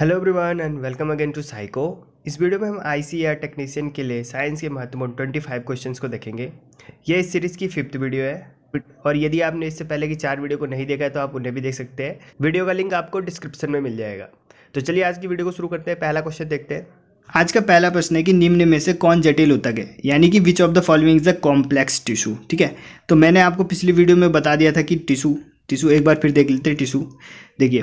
hello everyone and welcome again to psycho इस video में हम आई टेक्नीशियन e के लिए साइंस के महत्वपूर्ण 25 क्वेश्चन को देखेंगे यह इस सीरीज़ की फिफ्थ वीडियो है और यदि आपने इससे पहले की चार वीडियो को नहीं देखा है तो आप उन्हें भी देख सकते हैं वीडियो का लिंक आपको डिस्क्रिप्शन में मिल जाएगा तो चलिए आज की वीडियो को शुरू करते हैं पहला क्वेश्चन देखते हैं आज का पहला प्रश्न है कि निम्न में से कौन जटिल उतक है यानी कि which of the following is a complex tissue ठीक है तो मैंने आपको पिछली वीडियो में बता दिया था कि टिशू टिशू एक बार फिर देख लेते हैं टिशू देखिए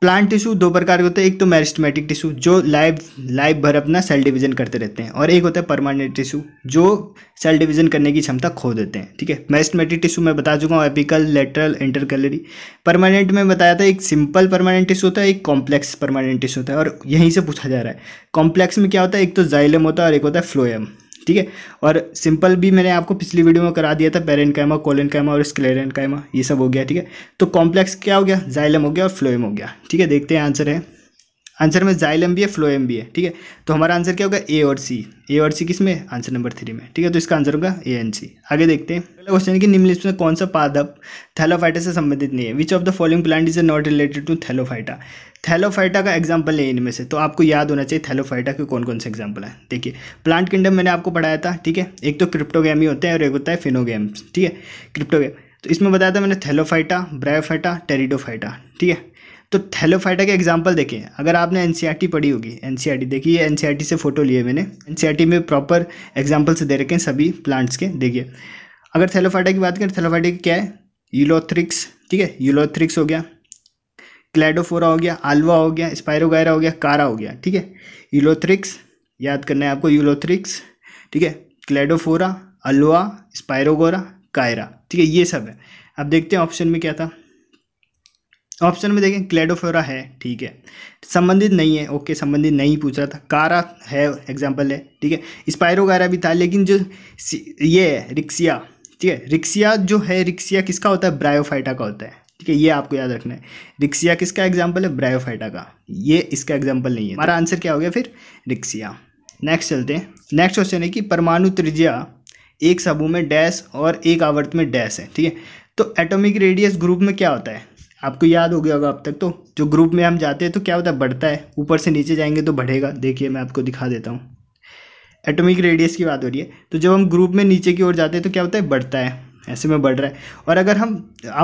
प्लांट टिश्यू दो प्रकार के होते हैं एक तो मैरिस्टमेटिक टिश्यू जो लाइव लाइव भर अपना सेल डिवीजन करते रहते हैं और एक होता है परमानेंट टिश्यू जो सेल डिवीजन करने की क्षमता खो देते हैं ठीक है मैरिस्टमेटिक टिश्यू मैं बता चुका हूँ एपिकल लेटरल इंटरकलरी परमानेंट में बताया था एक सिंपल परमानेंट टिश्यू होता है एक कॉम्प्लेक्स परमानेंट टिश्यू होता है और यहीं से पूछा जा रहा है कॉम्प्लेक्स में क्या होता है एक तो जाइलम होता है और एक होता है फ्लोएम ठीक है और सिंपल भी मैंने आपको पिछली वीडियो में करा दिया था पेरेंट कैमा कोलन कैमा और स्क्लेरन कैमा ये सब हो गया ठीक है तो कॉम्प्लेक्स क्या हो गया जाइलम हो गया और फ्लोएम हो गया ठीक है देखते हैं आंसर है आंसर में जाइलम भी है एम भी है ठीक है तो हमारा आंसर क्या होगा ए और सी ए और सी किस में आंसर नंबर थ्री में ठीक है तो इसका आंसर होगा ए एंड सी आगे देखते हैं पहला क्वेश्चन है कि निम्नलिखित में कौन सा पादप थैलोफाइटा से संबंधित नहीं है which of the following plant is not related to thallophyta thallophyta का एग्जाम्पल है इनमें से तो आपको याद होना चाहिए थैलोफाइटा के कौन कौन से एग्जाम्पल हैं देखिए प्लांट किंगडम मैंने आपको पढ़ाया था ठीक है एक तो क्रिप्टोगैमी होते हैं और एक होता है फिनोगैम्स ठीक है क्रिप्टोगैम तो इसमें बताया था मैंने थैलोफाइटा ब्रायोफाइटा टेरिडोफाइटा ठीक है तो थैलोफाइटा के एग्जाम्पल देखें अगर आपने एन e पढ़ी होगी एन e देखिए एन e से फ़ोटो लिए मैंने एन में प्रॉपर एग्जाम्पल्स दे रखे हैं सभी प्लांट्स के देखिए अगर थैलोफाइटा की बात करें थैलोफाइटा क्या है यूलोथ्रिक्स ठीक है यूलोथ्रिक्स हो गया क्लैडोफोरा हो गया आलवा हो गया स्पायरोगायरा हो गया कारा हो गया ठीक है यूलोथ्रिक्स याद करना है आपको यूलोथ्रिक्स ठीक है क्लैडोफोरा अलवा स्पायरोगोरा कायरा ठीक है ये सब है अब देखते हैं ऑप्शन में क्या था ऑप्शन में देखें क्लेडोफेरा है ठीक है संबंधित नहीं है ओके संबंधित नहीं पूछ रहा था कारा है एग्जाम्पल है ठीक है स्पायरोगारा भी था लेकिन जो ये है रिक्सिया ठीक है रिक्सिया जो है रिक्सिया किसका होता है ब्रायोफाइटा का होता है ठीक है ये आपको याद रखना है रिक्सिया किसका एग्जाम्पल है ब्रायोफाइटा का ये इसका एग्जाम्पल नहीं है हमारा आंसर क्या हो गया फिर रिक्सिया नेक्स्ट चलते हैं नेक्स्ट क्वेश्चन है कि परमाणु त्रिज्या एक समूह में डैश और एक आवर्त में डैश है ठीक है तो एटॉमिक रेडियस ग्रुप में क्या होता है आपको याद हो गया होगा अब तक तो जो ग्रुप में हम जाते हैं तो क्या होता है बढ़ता है ऊपर से नीचे जाएंगे तो बढ़ेगा देखिए मैं आपको दिखा देता हूँ एटॉमिक रेडियस की बात हो रही है तो जब हम ग्रुप में नीचे की ओर जाते हैं तो क्या होता है बढ़ता है ऐसे में बढ़ रहा है और अगर हम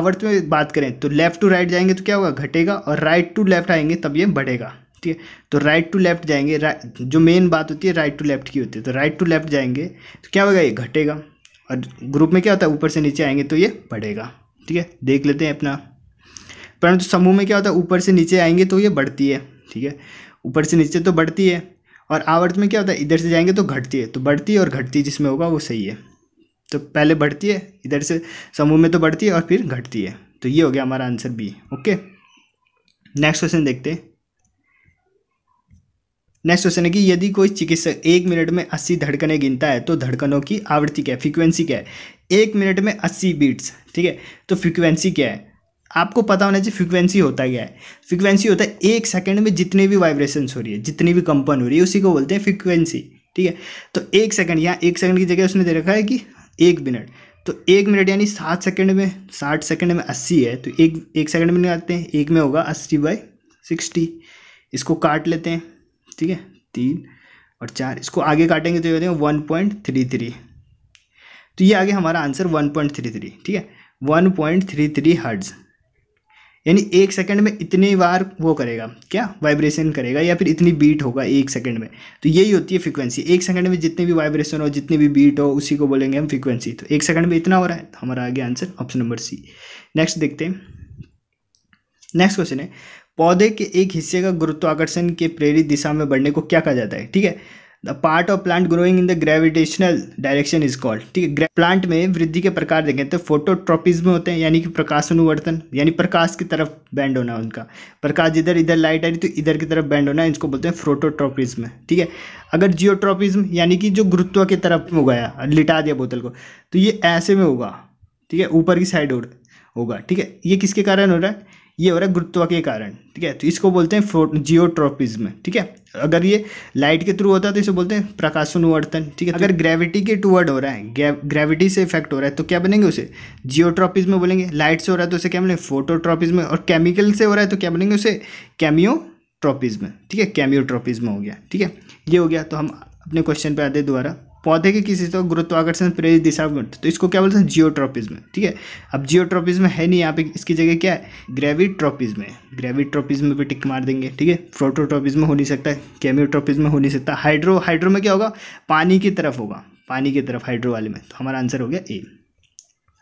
आवर्त में बात करें तो लेफ़्ट टू राइट जाएंगे तो क्या होगा घटेगा और राइट टू लेफ़्ट आएंगे तब ये बढ़ेगा ठीक है तो राइट टू लेफ़्ट जाएंगे जो मेन बात होती है राइट टू लेफ़्ट की होती है तो राइट टू लेफ़्ट जाएंगे तो क्या होगा ये घटेगा और ग्रुप में क्या होता है ऊपर से नीचे आएंगे तो ये बढ़ेगा ठीक है देख लेते हैं अपना परंतु समूह में क्या होता है ऊपर से नीचे आएंगे तो ये बढ़ती है ठीक है ऊपर से नीचे तो बढ़ती है और आवर्त में क्या होता है इधर से जाएंगे तो घटती है तो बढ़ती है और घटती जिसमें होगा वो सही है तो पहले बढ़ती है इधर से समूह में तो बढ़ती है और फिर घटती है तो ये हो गया हमारा answer B okay next question देखते हैं नेक्स्ट क्वेश्चन है कि यदि कोई चिकित्सक एक मिनट में अस्सी धड़कने गिनता है तो धड़कनों की आवृत्ति क्या है फ्रिक्वेंसी क्या है एक मिनट में अस्सी बीट्स ठीक है तो फ्रिक्वेंसी क्या है आपको पता होना चाहिए फ्रीक्वेंसी होता क्या है फ्रीक्वेंसी होता है एक सेकंड में जितने भी वाइब्रेशंस हो रही है जितनी भी कंपन हो रही है उसी को बोलते हैं फ्रीक्वेंसी ठीक है तो एक सेकंड यहाँ एक सेकंड की जगह उसने दे रखा है कि एक मिनट तो एक मिनट यानी सात सेकंड में साठ सेकंड में अस्सी है तो एक एक सेकंड में निकालते हैं एक में होगा अस्सी बाई सिक्सटी इसको काट लेते हैं ठीक है तीन और चार इसको आगे काटेंगे तो ये होते हैं वन पॉइंट थ्री थ्री तो ये आगे हमारा answer one point three three ठीक है one point three three hertz यानी एक सेकंड में इतनी बार वो करेगा क्या वाइब्रेशन करेगा या फिर इतनी बीट होगा एक सेकंड में तो यही होती है फ्रीक्वेंसी एक सेकंड में जितने भी वाइब्रेशन हो जितनी भी बीट हो उसी को बोलेंगे हम फ्रीक्वेंसी तो एक सेकंड में इतना हो रहा है तो हमारा आ गया answer option number C next देखते हैं नेक्स्ट क्वेश्चन है पौधे के एक हिस्से का गुरुत्वाकर्षण के प्रेरित दिशा में बढ़ने को क्या कहा जाता है ठीक है the part of plant growing in the gravitational direction is called ठीक है प्लांट में वृद्धि के प्रकार देखें तो फोटोट्रोपिज्म होते हैं यानी कि प्रकाश अनुवर्तन यानी प्रकाश की तरफ बैंड होना उनका प्रकाश जिधर इधर लाइट आ रही तो इधर की तरफ बैंड होना इसको बोलते हैं में ठीक है अगर जियोट्रोपिज्म यानी कि जो गुरुत्व की तरफ उगाया लिटा दिया बोतल को तो ये ऐसे में होगा ठीक है ऊपर की साइड होगा ठीक है ये किसके कारण हो रहा है ये हो रहा है गुरुत्व के कारण ठीक है तो इसको बोलते हैं जियोट्रोपिज्म ठीक है अगर ये लाइट के थ्रू होता है तो इसे बोलते हैं अनुवर्तन ठीक है तो अगर ग्रेविटी के टूवर्ड हो रहा है ग्रेविटी से इफेक्ट हो रहा है तो क्या बनेंगे उसे जियोट्रोपिज्म बोलेंगे लाइट से हो रहा है तो उसे क्या बोलेंगे फोटोट्रोपिज्म और केमिकल से हो रहा है तो क्या बनेंगे उसे कैमियोट्रोपिज्म ठीक है कैमियोट्रोपिज्म हो गया ठीक है ये हो गया तो हम अपने क्वेश्चन पर आते दोबारा पौधे के किसी तो गुरुत्वाकर्षण प्रेरित दिशा में तो इसको क्या बोलते हैं में ठीक है अब में है नहीं यहाँ पे इसकी जगह क्या है में है में भी टिक मार देंगे ठीक है में हो नहीं सकता है में हो नहीं सकता हाइड्रो हाइड्रो में क्या होगा पानी की तरफ होगा पानी की तरफ हाइड्रो वाले में तो हमारा आंसर हो गया ए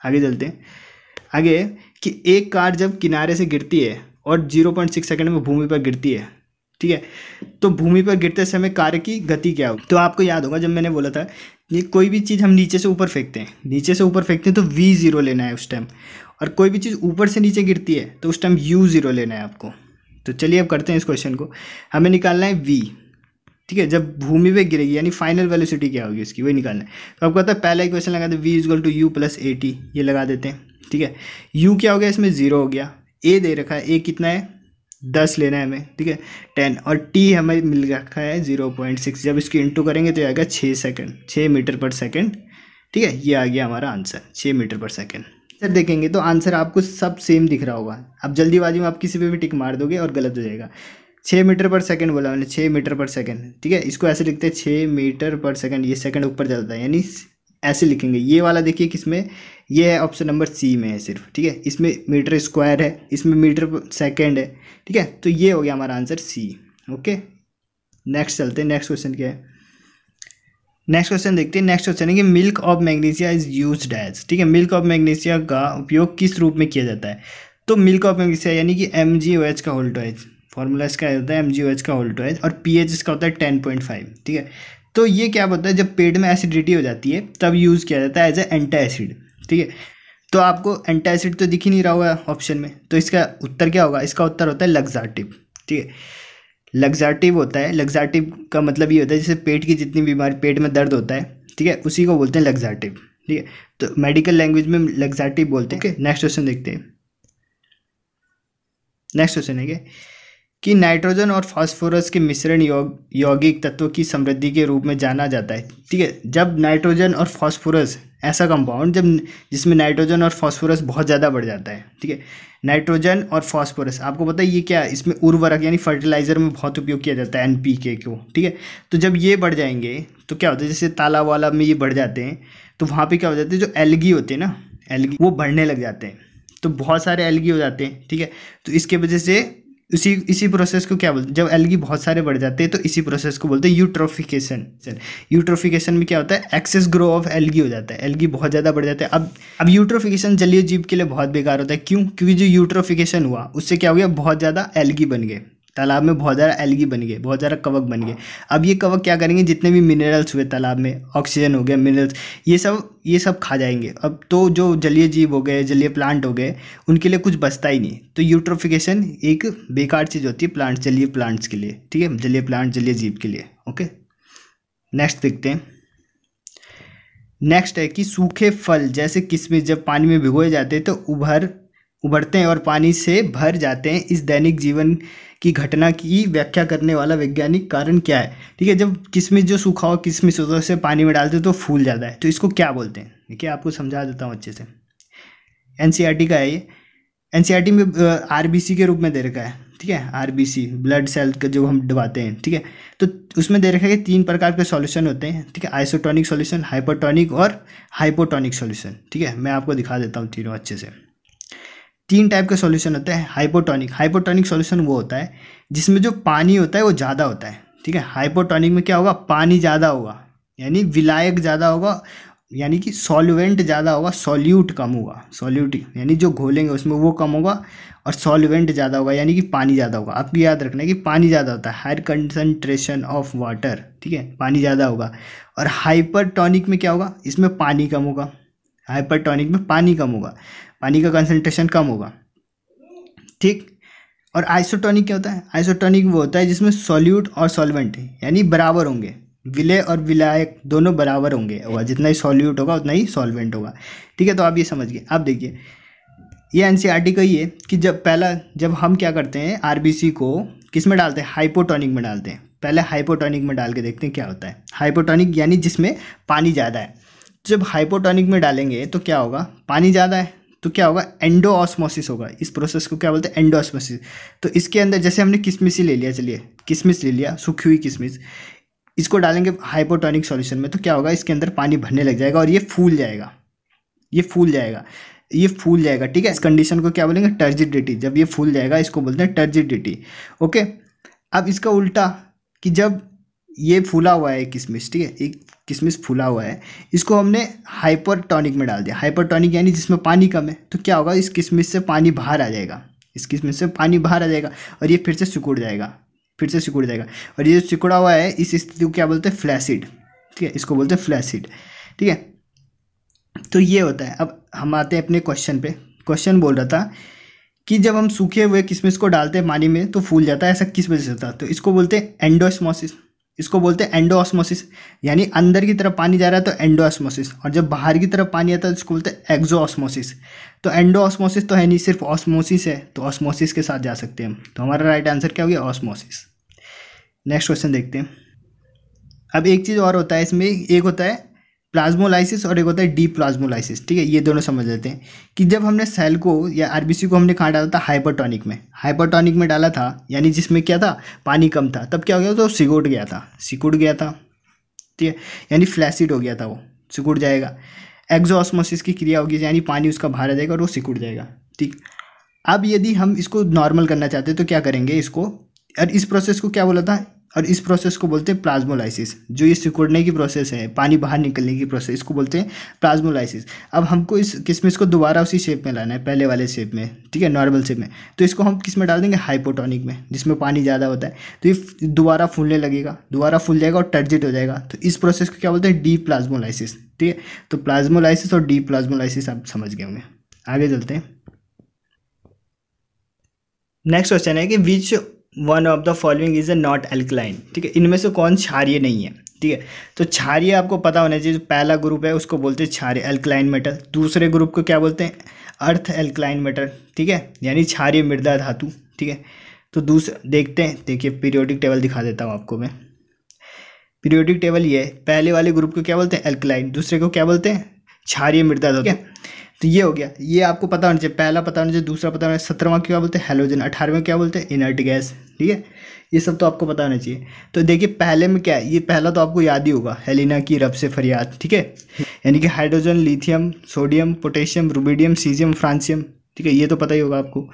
आगे चलते हैं आगे कि एक कार जब किनारे से गिरती है और जीरो पॉइंट सिक्स सेकेंड में भूमि पर गिरती है ठीक है तो भूमि पर गिरते समय कार्य की गति क्या होगी तो आपको याद होगा जब मैंने बोला था ये कोई भी चीज़ हम नीचे से ऊपर फेंकते हैं नीचे से ऊपर फेंकते हैं तो वी ज़ीरो लेना है उस टाइम और कोई भी चीज़ ऊपर से नीचे गिरती है तो उस टाइम यू ज़ीरो लेना है आपको तो चलिए अब करते हैं इस क्वेश्चन को हमें निकालना है वी ठीक है जब भूमि पे गिरेगी यानी फाइनल वेलोसिटी क्या होगी इसकी वही निकालना है तो आपको पता है पहला इक्वेशन लगा दे V equal to U plus A T ये लगा देते हैं ठीक है यू क्या हो गया इसमें ज़ीरो हो गया ए दे रखा है ए कितना है दस लेना है हमें ठीक है टेन और टी हमें मिल रखा है ज़ीरो पॉइंट सिक्स जब इसकी इंटू करेंगे तो आएगा छः सेकेंड छः मीटर पर सेकेंड ठीक है ये आ गया हमारा आंसर छः मीटर पर सेकेंड सर देखेंगे तो आंसर आपको सब सेम दिख रहा होगा अब जल्दीबाजी में आप किसी पर भी टिक मार दोगे और गलत हो जाएगा छः मीटर पर सेकेंड बोला मैंने छः मीटर पर सेकेंड ठीक है इसको ऐसे लिखते हैं छः मीटर पर सेकेंड ये सेकेंड ऊपर चलता है यानी ऐसे लिखेंगे ये वाला देखिए किसमें ये है ऑप्शन नंबर सी में है सिर्फ ठीक है इसमें मीटर स्क्वायर है इसमें मीटर सेकेंड है ठीक है तो ये हो गया हमारा आंसर सी ओके नेक्स्ट चलते हैं नेक्स्ट क्वेश्चन क्या है नेक्स्ट क्वेश्चन देखते हैं नेक्स्ट क्वेश्चन है कि milk of magnesia is use as ठीक है मिल्क ऑफ मैग्नीशिया का उपयोग किस रूप में किया जाता है तो मिल्क ऑफ मैग्नीशिया यानी कि एम जी ओ एच का होल्टोएज फॉर्मूला इसका होता है एम जी ओ एच का होल्टोएज और पी एच इसका होता है टेन पॉइंट फाइव ठीक है तो ये क्या होता है जब पेट में एसिडिटी हो जाती है तब यूज़ किया जाता है एज ए एंटा एसिड ठीक है तो आपको एंटा एसिड तो दिख ही नहीं रहा होगा ऑप्शन में तो इसका उत्तर क्या होगा इसका उत्तर होता है लग्जाटिव ठीक है लग्जाटिव होता है लग्जाटिव का मतलब ये होता है जैसे पेट की जितनी बीमारी पेट में दर्द होता है ठीक है उसी को बोलते हैं लग्जाटिव ठीक है तो मेडिकल लैंग्वेज में लग्जाटिव बोलते हैं नेक्स्ट क्वेश्चन देखते हैं नेक्स्ट क्वेश्चन है क्या कि नाइट्रोजन और फास्फोरस के मिश्रण यौग यौगिक तत्व की समृद्धि के रूप में जाना जाता है ठीक है जब नाइट्रोजन और फास्फोरस ऐसा कंपाउंड जब जिसमें नाइट्रोजन और फास्फोरस बहुत ज़्यादा बढ़ जाता है ठीक है नाइट्रोजन और फास्फोरस आपको पता है ये क्या इसमें उर्वरक यानी फर्टिलाइज़र में बहुत उपयोग किया जाता है एन पी के को ठीक है तो जब ये बढ़ जाएंगे तो क्या होता है जैसे तालाब वाला में ये बढ़ जाते हैं तो वहाँ पर क्या हो जाता है जो एलगी होते हैं ना एलगी वो बढ़ने लग जाते हैं तो बहुत सारे एलगी हो जाते हैं ठीक है तो इसके वजह से उसी इसी प्रोसेस को क्या बोलते हैं जब एलगी बहुत सारे बढ़ जाते हैं तो इसी प्रोसेस को बोलते हैं यूट्रोफिकेशन सर यूट्रोफिकेशन में क्या होता है एक्सेस ग्रो ऑफ एलगी हो जाता है एल्गी बहुत ज़्यादा बढ़ जाता है अब अब यूट्रोफिकेशन जलीय जीव के लिए बहुत बेकार होता है क्यों क्योंकि जो यूट्रोफिकेशन हुआ उससे क्या हो गया बहुत ज़्यादा एलगी बन गए तालाब में बहुत ज़्यादा एलगी बन गए बहुत ज़्यादा कवक बन गए अब ये कवक क्या करेंगे जितने भी मिनरल्स हुए तालाब में ऑक्सीजन हो गया मिनरल्स ये सब ये सब खा जाएंगे अब तो जो जलीय जीव हो गए जलीय प्लांट हो गए उनके लिए कुछ बचता ही नहीं तो यूट्रोफिकेशन एक बेकार चीज़ होती है प्लांट्स जलीय प्लांट्स के लिए ठीक है जलीय प्लांट जलीय जीव के लिए ओके नेक्स्ट देखते हैं नेक्स्ट है कि सूखे फल जैसे किसमें जब पानी में भिगोए जाते हैं तो उभर उभरते हैं और पानी से भर जाते हैं इस दैनिक जीवन की घटना की व्याख्या करने वाला वैज्ञानिक कारण क्या है ठीक है जब किशमिश जो सूखा हो किशमिश होता है उसे पानी में डालते तो फूल जाता है तो इसको क्या बोलते हैं ठीक है आपको समझा देता हूँ अच्छे से एन का है ये एन में आर के रूप में दे रखा है ठीक है आर ब्लड सेल का जो हम डबाते हैं ठीक है तो उसमें दे रखा है कि तीन प्रकार के सॉल्यूशन होते हैं ठीक है आइसोटॉनिक सॉल्यूशन हाइपोटॉनिक और हाइपोटॉनिक सॉल्यूशन ठीक है मैं आपको दिखा देता हूँ तीनों अच्छे से तीन टाइप के सॉल्यूशन होते हैं हाइपोटोनिक हाइपोटोनिक सॉल्यूशन वो होता है जिसमें जो पानी होता है वो ज़्यादा होता है ठीक है हाइपोटोनिक में क्या होगा पानी ज़्यादा होगा यानी विलायक ज़्यादा होगा यानी कि सॉल्वेंट ज़्यादा होगा सॉल्यूट कम होगा सॉल्यूट यानी जो घोलेंगे उसमें वो कम होगा और सॉल्वेंट ज़्यादा होगा यानी कि पानी ज़्यादा होगा आपको याद रखना है कि पानी ज़्यादा होता है हायर कंसनट्रेशन ऑफ वाटर ठीक है पानी ज़्यादा होगा और हाइपरटोनिक में क्या होगा इसमें पानी कम होगा हाइपरटोनिक में पानी कम होगा पानी का कंसनट्रेशन कम होगा ठीक और आइसोटॉनिक क्या होता है आइसोटॉनिक वो होता है जिसमें सॉल्यूट और सॉल्वेंट यानी बराबर होंगे विलय और विलायक दोनों बराबर होंगे होगा जितना ही सॉल्यूट होगा उतना ही सॉल्वेंट होगा ठीक है तो आप ये समझ गए आप देखिए ये एन सी आर टी का ही है कि जब पहला जब हम क्या करते हैं आर बी सी को किस में डालते हैं हाइपोटोनिक में डालते हैं पहले हाइपोटोनिक में डाल के देखते हैं क्या होता है हाइपोटॉनिक यानी जिसमें पानी ज़्यादा है जब हाइपोटॉनिक में डालेंगे तो क्या होगा पानी ज़्यादा है तो क्या होगा एंडो ऑसमोसिस होगा इस प्रोसेस को क्या बोलते हैं एंडो ऑसमोसिस तो इसके अंदर जैसे हमने किसमिस ही ले लिया चलिए किसमिस ले लिया सूखी हुई किसमिस इसको डालेंगे हाइपोटोनिक सॉल्यूशन में तो क्या होगा इसके अंदर पानी भरने लग जाएगा और ये फूल जाएगा ये फूल जाएगा ये फूल जाएगा ठीक है इस कंडीशन को क्या बोलेंगे टर्जिडिटी जब ये फूल जाएगा इसको बोलते हैं टर्जिडिटी ओके अब इसका उल्टा कि जब ये फूला हुआ है किसमिस ठीक है एक किसमिस फूला हुआ है इसको हमने हाइपरटॉनिक में डाल दिया हाइपरटॉनिक यानी जिसमें पानी कम है तो क्या होगा इस किसमिस से पानी बाहर आ जाएगा इस किसमिस से पानी बाहर आ जाएगा और ये फिर से सिकुड़ जाएगा फिर से सिकुड़ जाएगा और ये जो सिकुड़ा हुआ है इस स्थिति को क्या बोलते हैं फ्लैसिड ठीक है इसको बोलते हैं फ्लैसिड ठीक है तो ये होता है अब हम आते हैं अपने क्वेश्चन पे क्वेश्चन बोल रहा था कि जब हम सूखे हुए किसमिस को डालते हैं पानी में तो फूल जाता है ऐसा किस वजह से होता है तो इसको बोलते हैं एंडोस्मोसिस इसको बोलते हैं एंडोऑस्मोसिस यानी अंदर की तरफ पानी जा रहा है तो एंडोऑस्मोसिस और जब बाहर की तरफ पानी आता है तो इसको बोलते हैं एक्जोऑस्मोसिस तो एंडोऑस्मोसिस तो है नहीं सिर्फ ऑस्मोसिस है तो ऑस्मोसिस के साथ जा सकते हैं हम तो हमारा राइट आंसर क्या हो गया ऑस्मोसिस नेक्स्ट क्वेश्चन देखते हैं अब एक चीज़ और होता है इसमें एक होता है प्लाज्मोलाइसिस और एक होता है डी प्लाज्मोलाइसिस ठीक है ये दोनों समझ लेते हैं कि जब हमने सेल को या आरबीसी को हमने कहाँ डाला था हाइपरटॉनिक में हाइपरटॉनिक में डाला था यानी जिसमें क्या था पानी कम था तब क्या हो गया तो सिकुड़ गया था सिकुड़ गया था ठीक है यानी फ्लैसिड हो गया था वो सिकुड़ जाएगा एग्जोसमोसिस की क्रिया होगी यानी पानी उसका बाहर आ जाएगा और वो सिकुड़ जाएगा ठीक अब यदि हम इसको नॉर्मल करना चाहते हैं तो क्या करेंगे इसको और इस प्रोसेस को क्या बोला था और इस प्रोसेस को बोलते हैं प्लाज्मोलाइसिस जो ये सिकुड़ने की प्रोसेस है पानी बाहर निकलने की प्रोसेस इसको बोलते हैं प्लाज्मोलाइसिस अब हमको इस किसमिस को दोबारा उसी शेप में लाना है पहले वाले शेप में ठीक है नॉर्मल शेप में तो इसको हम किस में डाल देंगे हाइपोटोनिक में जिसमें पानी ज़्यादा होता है तो ये दोबारा फूलने लगेगा दोबारा फूल जाएगा और टर्जिट हो जाएगा तो इस प्रोसेस को क्या बोलते हैं डी प्लाज्मोलाइसिस ठीक है तो प्लाज्मोलाइसिस और डी प्लाज्मोलाइसिस आप समझ गए होंगे आगे चलते हैं नेक्स्ट क्वेश्चन है कि which one of the following is a not alkaline ठीक है इनमें से कौन क्षारिय नहीं है ठीक है तो क्षारिय आपको पता होना चाहिए जो पहला ग्रुप है उसको बोलते हैं क्षारिय एल्कलाइन मेटल दूसरे ग्रुप को क्या बोलते हैं अर्थ एल्कलाइन मेटल ठीक है यानी क्षारिय मृदा धातु ठीक है तो दूसरे देखते हैं देखिए पीरियोडिक टेबल दिखा देता हूँ आपको मैं पीरियोडिक टेबल ये पहले वाले ग्रुप को क्या बोलते हैं एल्कलाइन दूसरे को क्या बोलते हैं क्षारिय मृदा धातु ठीक है तो ये हो गया ये आपको पता होना चाहिए पहला पता होना चाहिए दूसरा पता होना चाहिए सत्रहवां क्या बोलते हैं हेलोजन अठारहवें क्या बोलते हैं इनर्ट गैस ठीक है ये सब तो आपको पता होना चाहिए तो देखिए पहले में क्या है ये पहला तो आपको याद ही होगा हेलिना की रब से फरियाद ठीक है यानी कि hydrogen lithium sodium potassium rubidium caesium francium ठीक है ये तो पता ही होगा आपको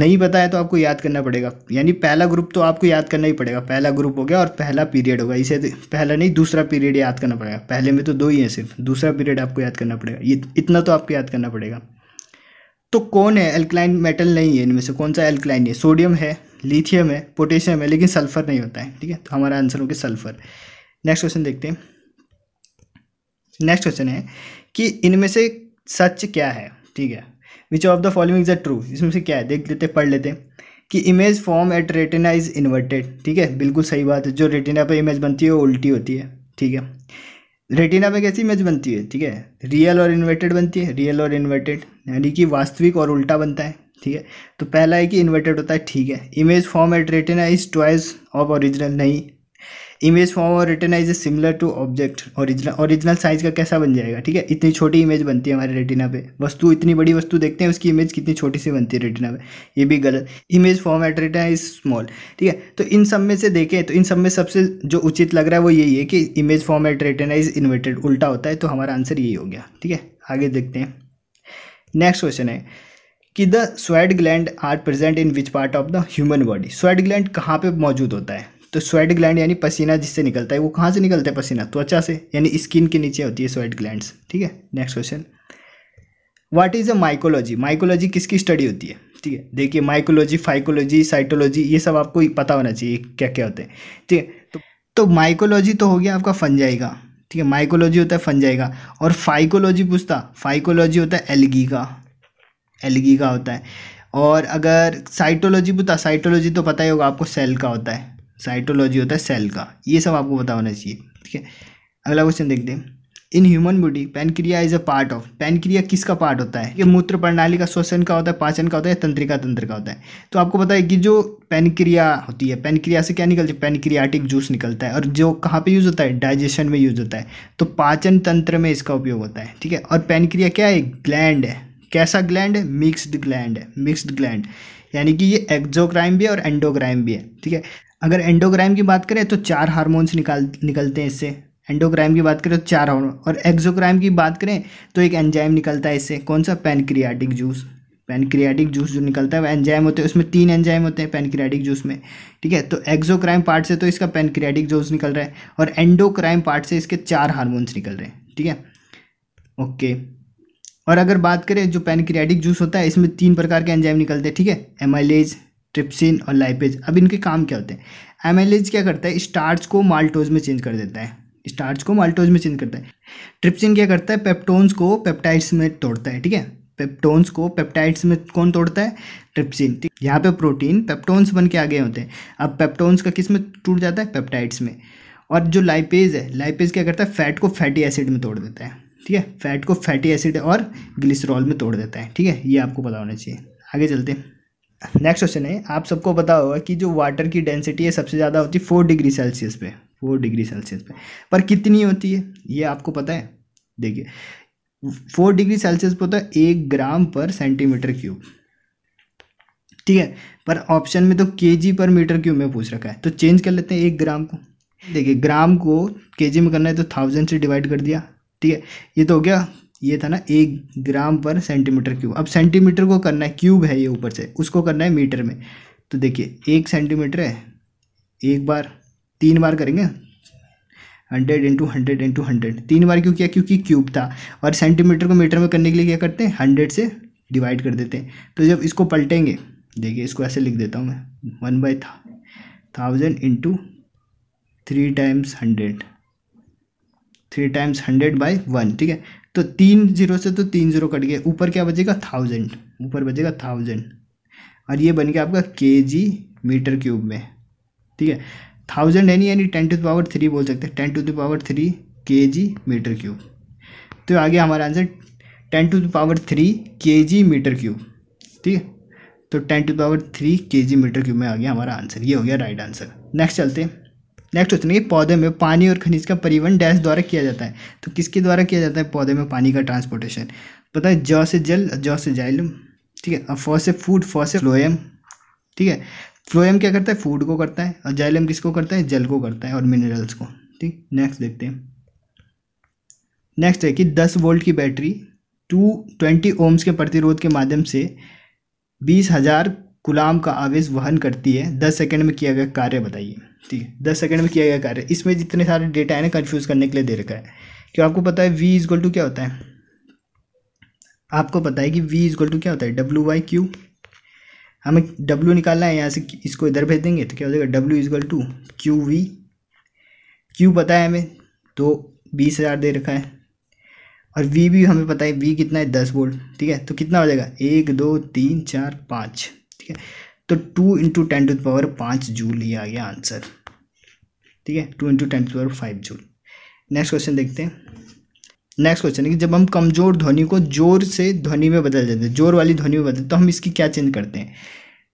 नहीं पता है तो आपको याद करना पड़ेगा यानी पहला ग्रुप तो आपको याद करना ही पड़ेगा पहला ग्रुप हो गया और पहला पीरियड होगा इसे तो- पहला नहीं दूसरा पीरियड याद करना पड़ेगा पहले में तो दो ही हैं सिर्फ दूसरा पीरियड आपको याद करना पड़ेगा इतना तो आपको याद करना पड़ेगा तो कौन है एल्कलाइन मेटल नहीं है इनमें से कौन सा एल्कलाइन है सोडियम है लिथियम है पोटेशियम है लेकिन सल्फर नहीं होता है ठीक है तो हमारा आंसर हो गया सल्फर नेक्स्ट क्वेश्चन देखते हैं नेक्स्ट क्वेश्चन है कि इनमें से सच क्या है ठीक है which of the following is a true इसमें से क्या है देख लेते पढ़ लेते कि image form at retina is inverted ठीक है बिल्कुल सही बात है जो रेटिना पे इमेज बनती है वो उल्टी होती है ठीक है रेटिना पे कैसी इमेज बनती है ठीक है रियल और इन्वर्टेड बनती है रियल और इन्वर्टेड यानी कि वास्तविक और उल्टा बनता है ठीक है तो पहला है कि इन्वर्टेड होता है ठीक है image form at retina is twice of original नहीं इमेज फॉर्म और retina is similar to object original original size का कैसा बन जाएगा ठीक है इतनी छोटी इमेज बनती है हमारे रेटिना पे वस्तु इतनी बड़ी वस्तु देखते हैं उसकी इमेज कितनी छोटी सी बनती है रेटिना पे ये भी गलत image form at retina is small ठीक है तो इन सब में से देखें तो इन सब में सबसे जो उचित लग रहा है वो यही है कि image form at retina is inverted उल्टा होता है तो हमारा आंसर यही हो गया ठीक है आगे देखते हैं नेक्स्ट क्वेश्चन है कि the sweat gland are present in which part of the human body sweat gland कहाँ पे मौजूद होता है तो स्वेट ग्लैंड यानी पसीना जिससे निकलता है वो कहाँ से निकलता है पसीना त्वचा से यानी स्किन के नीचे होती है स्वेट ग्लैंड ठीक है next question what is a mycology mycology किसकी स्टडी होती है ठीक है देखिए माइकोलॉजी फाइकोलॉजी साइटोलॉजी ये सब आपको पता होना चाहिए क्या क्या होते हैं ठीक है तो तो माइकोलॉजी तो हो गया आपका फंजाई का ठीक है माइकोलॉजी होता है फंजाई का और फाइकोलॉजी पूछता फाइकोलॉजी होता है एलगी का एलगी का होता है और अगर साइटोलॉजी पूछता साइटोलॉजी तो पता ही होगा आपको सेल का होता है साइटोलॉजी होता है सेल का ये सब आपको पता होना चाहिए ठीक है अगला क्वेश्चन देखते हैं in human body pancreas is a part of pancreas किसका पार्ट होता है ये मूत्र प्रणाली का श्वसन का होता है पाचन का होता है तंत्रिका तंत्र का होता है तो आपको पता है कि जो पैनक्रिया होती है पैनक्रिया से क्या निकलता है पैनक्रियाटिक जूस निकलता है और जो कहाँ पे यूज़ होता है डाइजेशन में यूज़ होता है तो पाचन तंत्र में इसका उपयोग होता है ठीक है और पैनक्रिया क्या है ग्लैंड है कैसा ग्लैंड है मिक्सड ग्लैंड है मिक्सड ग्लैंड यानी कि ये एक्जोक्राइम भी है और एंडोक्राइम भी है ठीक है अगर एंडोग्राम की बात करें तो चार हारमोन्स निकाल निकलते हैं इससे एंडोग्राम की बात करें तो चार हारमोन और एक्जोग्राम की बात करें तो एक एंजाइम निकलता है इससे कौन सा पेनक्रियाटिक जूस पेनक्रियाटिक जूस जो निकलता है वह एंजाइम होते हैं उसमें तीन एंजाइम होते हैं पेनक्रियाटिक जूस में ठीक है तो एक्जोक्राइम पार्ट से तो इसका पेनक्रियाटिक जूस निकल रहा है और एंडोक्राइम पार्ट से इसके चार हारमोन्स निकल रहे हैं ठीक है ओके और अगर बात करें जो पेनक्रियाटिक जूस होता है इसमें तीन प्रकार के एंजाइम निकलते हैं ठीक है एमाइलेज ट्रिप्सिन और लाइपेज अब इनके काम क्या होते हैं एमाइलेज क्या करता है स्टार्च को माल्टोज में चेंज कर देता है स्टार्च को माल्टोज में चेंज करता है ट्रिप्सिन क्या करता है पेप्टोन्स को पेप्टाइड्स में तोड़ता है ठीक है पेप्टोन्स को पेप्टाइड्स में कौन तोड़ता है ट्रिप्सिन ठीक यहाँ पे प्रोटीन पेप्टोन्स बन के आगे होते हैं अब पेप्टोन्स का किस में टूट जाता है पेप्टाइड्स में और जो लाइपेज है लाइपेज क्या करता है फैट को फैटी एसिड में तोड़ देता है ठीक है फैट को फैटी एसिड और ग्लिसरॉल में तोड़ देता है ठीक है ये आपको पता होना चाहिए आगे चलते हैं नेक्स्ट क्वेश्चन है आप सबको पता होगा कि जो वाटर की डेंसिटी है सबसे ज़्यादा होती है फोर डिग्री सेल्सियस पे फोर डिग्री सेल्सियस पे पर कितनी होती है ये आपको पता है देखिए फोर डिग्री सेल्सियस पे होता है एक ग्राम पर सेंटीमीटर क्यूब ठीक है पर ऑप्शन में तो के जी पर मीटर क्यूब में पूछ रखा है तो चेंज कर लेते हैं एक ग्राम को देखिए ग्राम को के जी में करना है तो थाउजेंड से डिवाइड कर दिया ठीक है ये तो हो गया ये था ना एक ग्राम पर सेंटीमीटर क्यूब अब सेंटीमीटर को करना है क्यूब है ये ऊपर से उसको करना है मीटर में तो देखिए एक सेंटीमीटर है एक बार तीन बार करेंगे hundred into hundred into hundred तीन बार क्यों किया क्योंकि क्यूब था और सेंटीमीटर को मीटर में करने के लिए क्या करते हैं हंड्रेड से डिवाइड कर देते हैं तो जब इसको पलटेंगे देखिए इसको ऐसे लिख देता हूँ मैं वन बाई था thousand into three times hundred three times hundred by one ठीक है तो तीन जीरो से तो तीन जीरो कट गए ऊपर क्या बचेगा थाउजेंड ऊपर बचेगा थाउजेंड और ये बन गया आपका के जी मीटर क्यूब में ठीक है थाउजेंड यानी यानी ten to the power three बोल सकते हैं ten to the power three K G meter cube तो आगे हमारा answer ten to the power three K G meter cube ठीक है तो ten to power three K G meter cube में आ गया हमारा आंसर ये हो गया राइट आंसर नेक्स्ट चलते हैं नेक्स्ट क्वेश्चन है पौधे में पानी और खनिज का परिवहन डैश द्वारा किया जाता है तो किसके द्वारा किया जाता है पौधे में पानी का ट्रांसपोर्टेशन पता है जौ से जल जौ से जाइलम ठीक है फौ से फूड फौ से फ्लोएम ठीक है फ्लोएम क्या करता है फूड को करता है और जाइलम किसको करता है जल को करता है और मिनरल्स को ठीक नेक्स्ट देखते हैं नेक्स्ट है कि दस वोल्ट की बैटरी टू ट्वेंटी ओम्स के प्रतिरोध के माध्यम से बीस हज़ार गुलाम का आवेश वहन करती है दस सेकेंड में किया गया कार्य बताइए ठीक है दस सेकेंड में किया गया कार्य इसमें जितने सारे डेटा है ना कन्फ्यूज़ करने के लिए दे रखा है क्यों आपको पता है वी इजगल टू क्या होता है आपको पता है कि वी इजगल टू क्या होता है डब्ल्यू वाई क्यू हमें डब्ल्यू निकालना है यहाँ से इसको इधर भेज देंगे तो क्या हो जाएगा W equal to Q V Q पता है हमें तो बीस हज़ार दे रखा है और वी भी हमें पता है वी कितना है दस वोल्ट ठीक है तो कितना हो जाएगा एक दो तीन चार पाँच ठीक है तो two into ten to power पाँच जूल ये आ गया आंसर ठीक है two into ten to power five joule next question देखते हैं नेक्स्ट क्वेश्चन है कि जब हम कमज़ोर ध्वनि को जोर से ध्वनि में बदल देते हैं जोर वाली ध्वनि में बदलते तो हम इसकी क्या चेंज करते हैं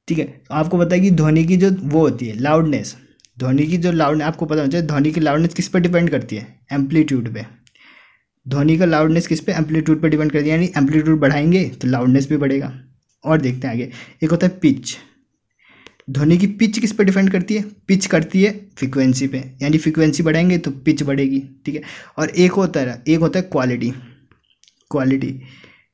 ठीक है तो आपको पता है कि ध्वनि की जो वो होती है लाउडनेस ध्वनि की जो लाउडनेस आपको पता होना चाहिए ध्वनि की लाउडनेस किस पर डिपेंड करती है एम्पलीट्यूड पे ध्वनि का लाउडनेस किस पे एम्पलीट्यूड पे डिपेंड करती है यानी एम्पलीट्यूड बढ़ाएंगे तो लाउडनेस भी बढ़ेगा और देखते हैं आगे एक होता है पिच ध्वनि की पिच किस पे डिपेंड करती है पिच करती है फ्रिक्वेंसी पे यानी फ्रिक्वेंसी बढ़ाएंगे तो पिच बढ़ेगी ठीक है और एक होता है एक होता है क्वालिटी क्वालिटी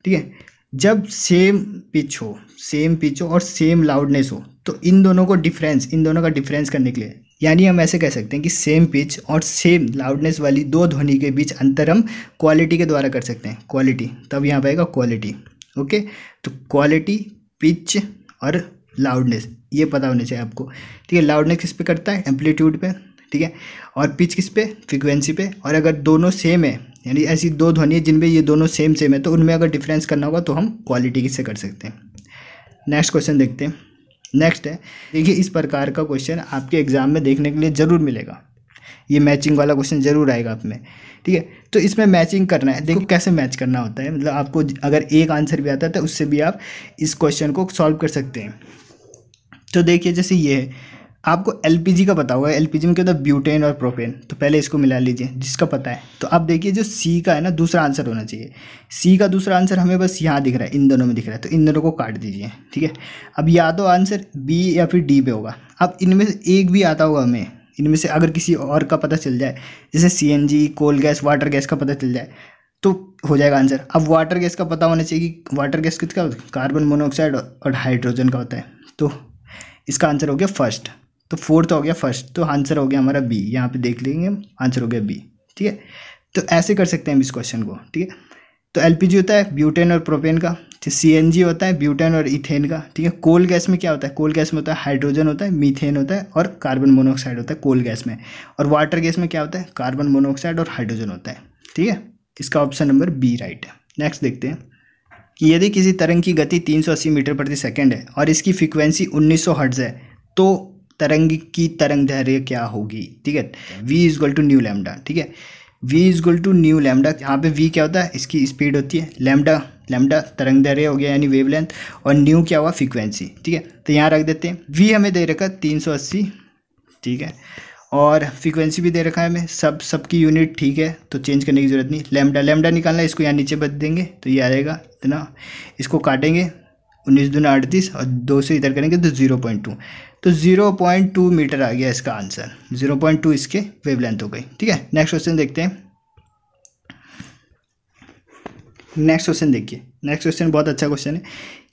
ठीक है जब सेम पिच हो सेम पिच हो और सेम लाउडनेस हो तो इन दोनों को डिफरेंस इन दोनों का डिफरेंस करने के लिए यानी हम ऐसे कह सकते हैं कि सेम पिच और सेम लाउडनेस वाली दो ध्वनि के बीच अंतर हम क्वालिटी के द्वारा कर सकते हैं क्वालिटी तब यहाँ पर आएगा क्वालिटी ओके तो क्वालिटी पिच और लाउडनेस ये पता होना चाहिए आपको ठीक है लाउडनेस किस पे करता है एम्पलीट्यूड पे ठीक है और पिच किस पे फ्रिक्वेंसी पे और अगर दोनों सेम है यानी ऐसी दो ध्वनि है जिनमें ये दोनों सेम सेम है तो उनमें अगर डिफरेंस करना होगा तो हम क्वालिटी किससे कर सकते हैं नेक्स्ट क्वेश्चन देखते हैं नेक्स्ट है देखिए इस प्रकार का क्वेश्चन आपके एग्ज़ाम में देखने के लिए ज़रूर मिलेगा ये मैचिंग वाला क्वेश्चन जरूर आएगा आप में ठीक है तो इसमें मैचिंग करना है देखो कैसे मैच करना होता है मतलब आपको अगर एक आंसर भी आता है तो उससे भी आप इस क्वेश्चन को सॉल्व कर सकते हैं तो देखिए जैसे ये है आपको एल का पता होगा एल पी जी में क्या होता है ब्यूटेन और प्रोपेन तो पहले इसको मिला लीजिए जिसका पता है तो आप देखिए जो सी का है ना दूसरा आंसर होना चाहिए सी का दूसरा आंसर हमें बस यहाँ दिख रहा है इन दोनों में दिख रहा है तो इन दोनों को काट दीजिए ठीक है अब या तो आंसर बी या फिर डी पे होगा अब इनमें से एक भी आता होगा हमें इनमें से अगर किसी और का पता चल जाए जैसे C coal gas water gas का पता चल जाए तो हो जाएगा आंसर अब वाटर गैस का पता होना चाहिए कि वाटर गैस किसका होता है कार्बन मोनोऑक्साइड और हाइड्रोजन का होता है तो इसका आंसर हो गया फर्स्ट तो फोर्थ हो गया फर्स्ट तो आंसर हो गया हमारा बी यहाँ पे देख लेंगे आंसर हो गया बी ठीक है तो ऐसे कर सकते हैं हम इस क्वेश्चन को ठीक है तो एल होता है ब्यूटेन और प्रोपेन का सी होता है ब्यूटेन और इथेन का ठीक है कोल गैस में क्या होता है कोल गैस में होता है हाइड्रोजन होता है मीथेन होता है और कार्बन मोनोऑक्साइड होता है कोल गैस में और वाटर गैस में क्या होता है कार्बन मोनोऑक्साइड और हाइड्रोजन होता है ठीक है इसका ऑप्शन नंबर बी राइट है नेक्स्ट देखते हैं कि यदि किसी तरंग की गति 380 मीटर प्रति सेकंड है और इसकी फ्रिक्वेंसी 1900 हर्ट्ज है तो तरंग की तरंग धैर्य क्या होगी ठीक है वी गल टू न्यू लैमडा ठीक है v equal to nu lambda यहाँ पे v क्या होता है इसकी स्पीड होती है लैमडा लैमडा तरंग दर हो गया यानी वेवलेंथ और न्यू क्या हुआ फ्रिक्वेंसी ठीक है तो यहाँ रख देते हैं v हमें दे रखा तीन सौ अस्सी ठीक है और फ्रिक्वेंसी भी दे रखा है हमें सब सबकी यूनिट ठीक है तो चेंज करने की जरूरत नहीं लैमडा लैमडा निकालना है इसको यहाँ नीचे बद देंगे तो ये आ जाएगा इतना इसको काटेंगे उन्नीस दूना अड़तीस और दो से इधर करेंगे तो जीरो पॉइंट टू तो 0.2 मीटर आ गया इसका आंसर 0.2 इसके वेवलेंथ हो गई ठीक है नेक्स्ट क्वेश्चन देखते हैं नेक्स्ट क्वेश्चन देखिए नेक्स्ट क्वेश्चन बहुत अच्छा क्वेश्चन है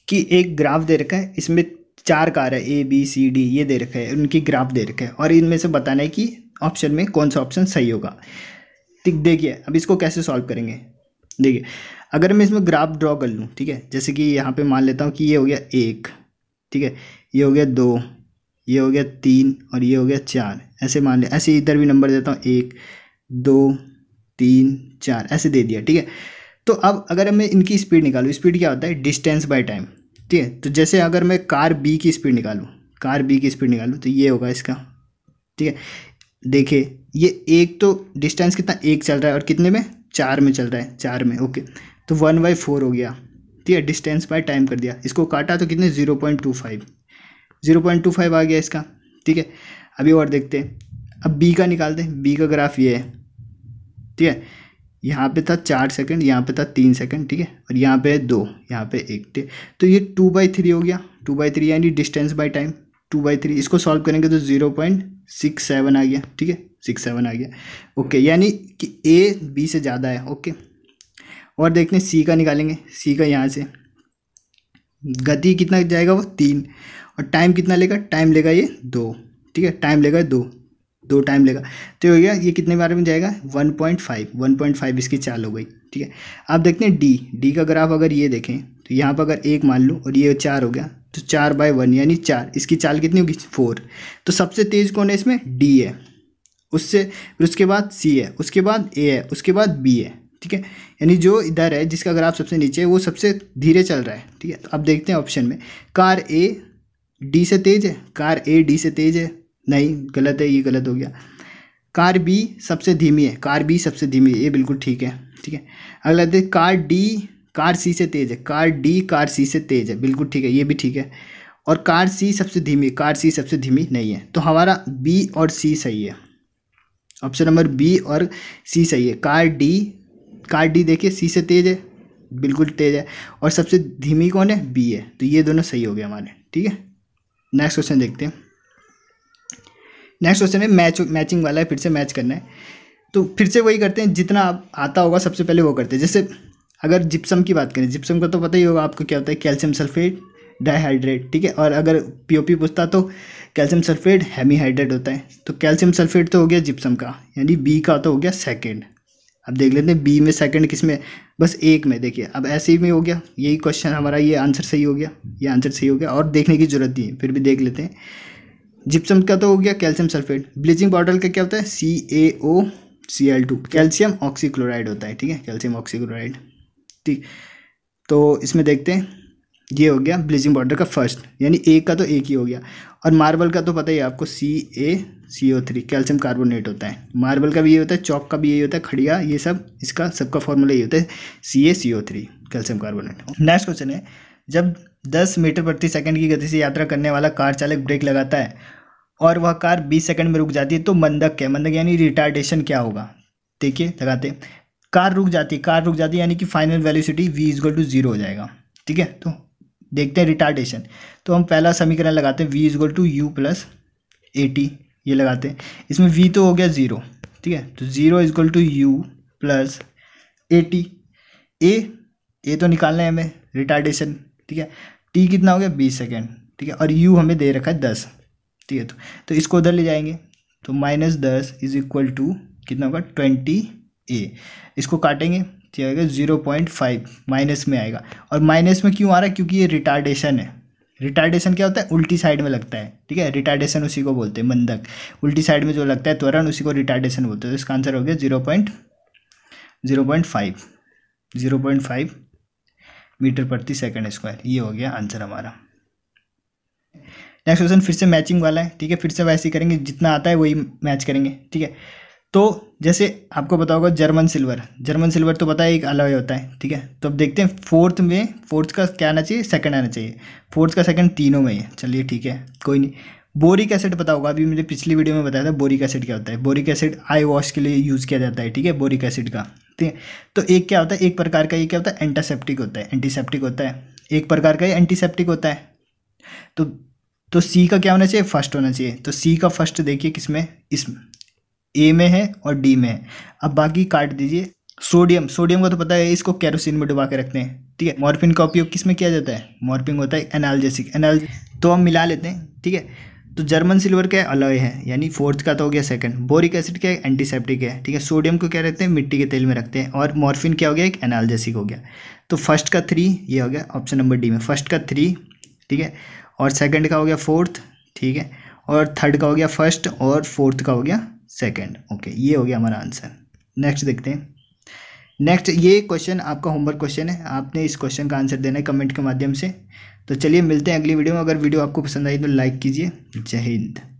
कि एक ग्राफ दे रखा है इसमें चार कार है ए बी सी डी ये दे रखा है उनकी ग्राफ दे रखा है और इनमें से बताना है कि ऑप्शन में कौन सा ऑप्शन सही होगा ठीक देखिए अब इसको कैसे सॉल्व करेंगे देखिए अगर मैं इसमें ग्राफ ड्रॉ कर लूँ ठीक है जैसे कि यहाँ पे मान लेता हूँ कि ये हो गया एक ठीक है ये हो गया दो ये हो गया तीन और ये हो गया चार ऐसे मान लिया ऐसे इधर भी नंबर देता हूँ एक दो तीन चार ऐसे दे दिया ठीक है तो अब अगर मैं इनकी स्पीड निकालूँ स्पीड क्या होता है डिस्टेंस बाय टाइम ठीक है तो जैसे अगर मैं कार बी की स्पीड निकालूँ कार बी की स्पीड निकालूँ तो ये होगा इसका ठीक है देखिए ये एक तो डिस्टेंस कितना एक चल रहा है और कितने में चार में चल रहा है चार में ओके तो वन बाई फोर हो गया ठीक है डिस्टेंस बाय टाइम कर दिया इसको काटा तो कितने zero point two five zero point two five आ गया इसका ठीक है अभी और देखते हैं अब बी का निकालते हैं बी का ग्राफ ये है ठीक है यहाँ पे था चार सेकंड यहाँ पे था तीन सेकंड ठीक है और यहाँ पे दो यहाँ पे एक ठीक तो ये टू बाई थ्री हो गया टू बाई थ्री यानी distance by time two by three इसको सॉल्व करेंगे तो ज़ीरो पॉइंट सिक्स सेवन आ गया ठीक है सिक्स सेवन आ गया ओके यानी कि ए बी से ज़्यादा है ओके और देखते हैं सी का निकालेंगे सी का यहाँ से गति कितना जाएगा वो तीन और टाइम कितना लेगा टाइम लेगा ये दो ठीक है टाइम लेगा दो दो टाइम लेगा तो हो गया ये कितने बारे में जाएगा one point five one point five इसकी चाल हो गई ठीक है आप देखते हैं डी डी का ग्राफ अगर ये देखें तो यहाँ पर अगर एक मान लूँ और ये चार हो गया तो चार बाय वन यानी चार इसकी चाल कितनी होगी फोर तो सबसे तेज कौन है इसमें डी है उससे फिर उसके बाद सी है उसके बाद ए है उसके बाद बी है ठीक है यानी जो इधर है जिसका ग्राफ सबसे नीचे है वो सबसे धीरे चल रहा है ठीक है तो अब देखते हैं ऑप्शन में कार ए डी से तेज है कार ए डी से तेज है नहीं गलत है ये गलत हो गया कार बी सबसे धीमी है कार बी सबसे धीमी है ये बिल्कुल ठीक है ठीक है अगला देख कार डी कार सी से तेज है कार डी कार सी से तेज है बिल्कुल ठीक है ये भी ठीक है और कार सी सबसे धीमी कार सी सबसे धीमी नहीं है तो हमारा बी और सी सही है ऑप्शन नंबर बी और सी सही है कार डी कार डी देखिए सी से तेज है बिल्कुल तेज है और सबसे धीमी कौन है बी है तो ये दोनों सही हो गए हमारे ठीक है नेक्स्ट क्वेश्चन देखते हैं नेक्स्ट क्वेश्चन है मैच मैचिंग वाला है फिर से मैच करना है तो फिर से वही करते हैं जितना आप आता होगा सबसे पहले वो करते हैं जैसे अगर जिप्सम की बात करें जिप्सम का तो पता ही होगा आपको क्या होता है कैल्शियम सल्फेट डाईहाइड्रेट ठीक है और अगर पीओपी पूछता तो कैल्शियम सल्फेट हेमीहाइड्रेट होता है तो कैल्शियम सल्फेट तो हो गया जिप्सम का यानी बी का तो हो गया सेकेंड अब देख लेते हैं बी में सेकेंड किस में बस एक में देखिए अब ऐसे ही में हो गया यही क्वेश्चन हमारा ये आंसर सही हो गया ये आंसर सही हो गया और देखने की ज़रूरत नहीं है फिर भी देख लेते हैं जिप्सम का तो हो गया कैल्शियम सल्फेट ब्लीचिंग पाउडर का क्या होता है C A O C L two calcium oxychloride होता है ठीक है कैल्शियम ऑक्सीक्लोराइड ठीक तो इसमें देखते हैं ये हो गया ब्लीचिंग पाउडर का फर्स्ट यानी एक का तो एक ही हो गया और मार्बल का तो पता ही है आपको C A C O three calcium carbonate होता है मार्बल का भी यही होता है चौक का भी यही होता है खड़िया ये सब इसका सबका फॉर्मूला यही होता है C A C O three calcium carbonate next question है जब दस मीटर प्रति सेकंड की गति से यात्रा करने वाला कार चालक ब्रेक लगाता है और वह कार बीस सेकंड में रुक जाती है तो मंदक क्या मंदक यानी रिटार्डेशन क्या होगा देखिए लगाते कार रुक जाती है कार रुक जाती है यानी कि final velocity V equal to zero हो जाएगा ठीक है तो देखते हैं रिटार्डेशन तो हम पहला समीकरण लगाते हैं V equal to U plus T ये लगाते हैं इसमें वी तो हो गया ज़ीरो ठीक है तो zero equal to U plus A A A तो निकालना है हमें रिटार्डेशन ठीक है टी कितना हो गया बीस सेकेंड ठीक है और यू हमें दे रखा है दस ठीक है तो तो इसको उधर ले जाएंगे तो माइनस दस इज इक्वल टू कितना होगा ट्वेंटी ए इसको काटेंगे क्या आएगा जीरो पॉइंट फाइव माइनस में आएगा और माइनस में क्यों आ रहा है क्योंकि ये रिटार्डेशन है रिटार्डेशन क्या होता है उल्टी साइड में लगता है ठीक है रिटार्डेशन उसी को बोलते हैं मंदक उल्टी साइड में जो लगता है त्वरण उसी को रिटार्डेशन बोलते हैं तो इसका आंसर हो गया zero point zero point five zero point five meter प्रति सेकंड स्क्वायर ये हो गया आंसर हमारा नेक्स्ट क्वेश्चन फिर से मैचिंग वाला है ठीक है फिर से वैसे ही करेंगे जितना आता है वही मैच करेंगे ठीक है तो जैसे आपको पता होगा जर्मन सिल्वर जर्मन सिल्वर तो पता है एक अलॉय होता है ठीक है तो अब देखते हैं फोर्थ में फोर्थ का क्या आना चाहिए सेकंड आना चाहिए फोर्थ का सेकंड तीनों में है चलिए ठीक है कोई नहीं बोरिक एसिड पता होगा अभी मैंने पिछली वीडियो में बताया था बोरिक एसिड क्या होता है बोरिक एसिड आई वॉश के लिए यूज़ किया जाता है ठीक है बोरिक एसिड का ठीक है तो एक क्या होता है एक प्रकार का ये क्या होता है एंटासेप्टिक होता है एंटीसेप्टिक होता है एक प्रकार का ये एंटीसेप्टिक होता है तो तो सी का क्या होना चाहिए फर्स्ट होना चाहिए तो सी का फर्स्ट देखिए किसमें इसमें ए में है और डी में है अब बाकी काट दीजिए सोडियम सोडियम का तो पता है इसको कैरोसिन में डुबा के रखते हैं ठीक है मॉर्फिन का उपयोग किस में किया जाता है मॉर्फिन होता है एनालजेसिक एनाल तो हम मिला लेते हैं ठीक है तो जर्मन सिल्वर क्या अलॉय है यानी फोर्थ का तो हो गया सेकंड बोरिक एसिड क्या है एंटीसेप्टिक है ठीक है सोडियम को क्या रखते हैं मिट्टी के तेल में रखते हैं और मॉर्फिन क्या हो गया एक एनालजेसिक हो गया तो फर्स्ट का थ्री ये हो गया ऑप्शन नंबर डी में फर्स्ट का थ्री ठीक है और सेकेंड का हो गया फोर्थ ठीक है और थर्ड का हो गया फर्स्ट और फोर्थ का हो गया सेकेंड ओके ये हो गया हमारा आंसर नेक्स्ट देखते हैं नेक्स्ट ये क्वेश्चन आपका होमवर्क क्वेश्चन है आपने इस क्वेश्चन का आंसर देना है कमेंट के माध्यम से तो चलिए मिलते हैं अगली वीडियो में अगर वीडियो आपको पसंद आई तो लाइक कीजिए जय हिंद